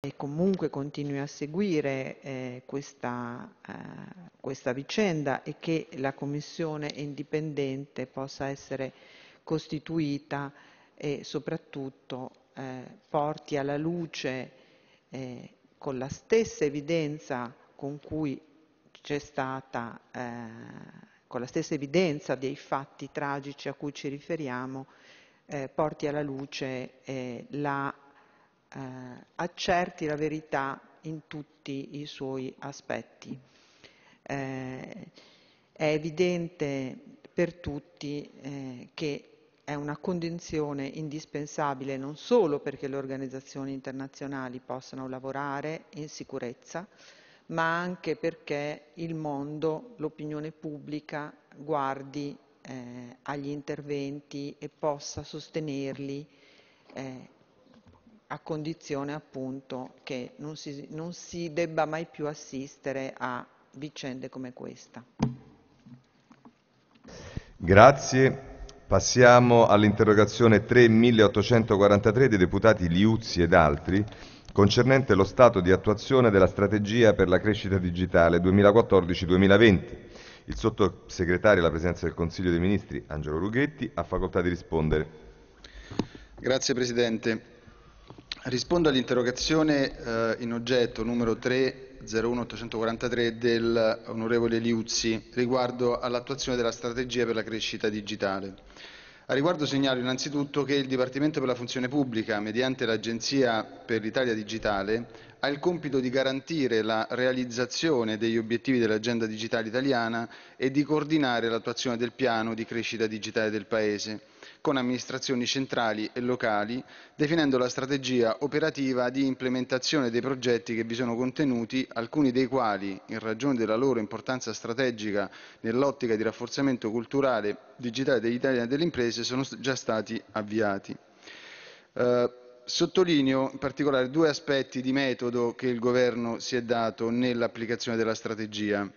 e comunque continui a seguire eh, questa, eh, questa, vicenda e che la commissione indipendente possa essere costituita e soprattutto eh, porti alla luce eh, con la stessa evidenza con cui c'è stata, eh, con la stessa evidenza dei fatti tragici a cui ci riferiamo, eh, porti alla luce la eh, accerti la verità in tutti i suoi aspetti. Eh, è evidente per tutti eh, che è una condizione indispensabile non solo perché le organizzazioni internazionali possano lavorare in sicurezza, ma anche perché il mondo, l'opinione pubblica guardi eh, agli interventi e possa sostenerli eh, a condizione appunto che non si, non si debba mai più assistere a vicende come questa. Grazie. Passiamo all'interrogazione 3843 dei deputati Liuzzi ed altri concernente lo stato di attuazione della strategia per la crescita digitale 2014-2020. Il sottosegretario alla presenza del Consiglio dei Ministri, Angelo Rughetti, ha facoltà di rispondere. Grazie Presidente. Rispondo all'interrogazione eh, in oggetto numero 301843 dell'onorevole Liuzzi riguardo all'attuazione della strategia per la crescita digitale. A riguardo segnalo innanzitutto che il Dipartimento per la Funzione Pubblica, mediante l'Agenzia per l'Italia Digitale, ha il compito di garantire la realizzazione degli obiettivi dell'agenda digitale italiana e di coordinare l'attuazione del piano di crescita digitale del Paese con amministrazioni centrali e locali, definendo la strategia operativa di implementazione dei progetti che vi sono contenuti, alcuni dei quali, in ragione della loro importanza strategica nell'ottica di rafforzamento culturale digitale dell'Italia e delle imprese, imprese sono già stati avviati. Eh, sottolineo in particolare due aspetti di metodo che il Governo si è dato nell'applicazione della strategia.